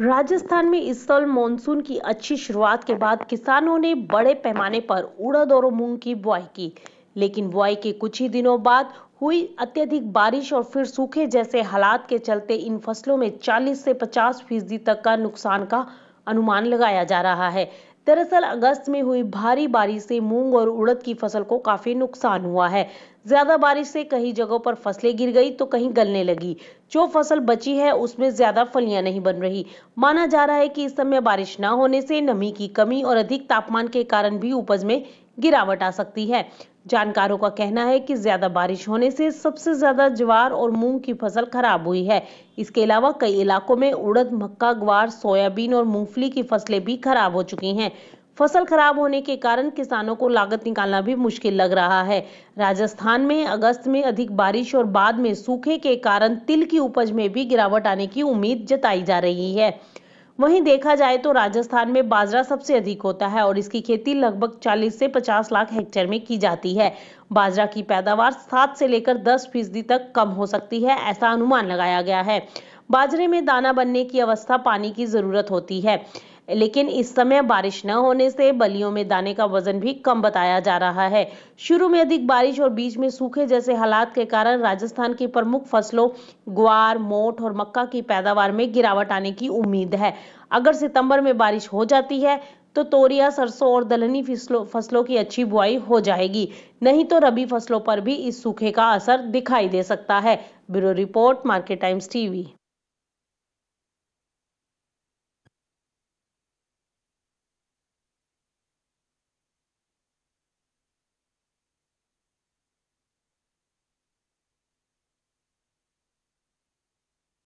राजस्थान में इस साल मानसून की अच्छी शुरुआत के बाद किसानों ने बड़े पैमाने पर उड़द और मूंग की बुआई की लेकिन बुआई के कुछ ही दिनों बाद हुई अत्यधिक बारिश और फिर सूखे जैसे हालात के चलते इन फसलों में 40 से 50 फीसदी तक का नुकसान का अनुमान लगाया जा रहा है दरअसल अगस्त में हुई भारी बारिश से मूंग और उड़द की फसल को काफी नुकसान हुआ है ज्यादा बारिश से कहीं जगहों पर फसलें गिर गई तो कहीं गलने लगी जो फसल बची है उसमें ज्यादा फलियां नहीं बन रही माना जा रहा है कि इस समय बारिश न होने से नमी की कमी और अधिक तापमान के कारण भी उपज में गिरावट आ सकती है जानकारों का कहना है कि ज्यादा बारिश होने से सबसे ज्यादा ज्वार और मूंग की फसल खराब हुई है इसके अलावा कई इलाकों में उड़द मक्का ग्वार सोयाबीन और मूंगफली की फसलें भी खराब हो चुकी हैं फसल खराब होने के कारण किसानों को लागत निकालना भी मुश्किल लग रहा है राजस्थान में अगस्त में अधिक बारिश और बाद में सूखे के कारण तिल की उपज में भी गिरावट आने की उम्मीद जताई जा रही है वहीं देखा जाए तो राजस्थान में बाजरा सबसे अधिक होता है और इसकी खेती लगभग 40 से 50 लाख हेक्टेयर में की जाती है बाजरा की पैदावार सात से लेकर दस फीसदी तक कम हो सकती है ऐसा अनुमान लगाया गया है बाजरे में दाना बनने की अवस्था पानी की जरूरत होती है लेकिन इस समय बारिश न होने से बलियों में दाने का वजन भी कम बताया जा रहा है शुरू में अधिक बारिश और बीच में सूखे जैसे हालात के कारण राजस्थान की प्रमुख फसलों ग्वार मोट और मक्का की पैदावार में गिरावट आने की उम्मीद है अगर सितंबर में बारिश हो जाती है तो तोरिया सरसों और दलहनी फसलों फसलों की अच्छी बुआई हो जाएगी नहीं तो रबी फसलों पर भी इस सूखे का असर दिखाई दे सकता है bureau report Market Times TV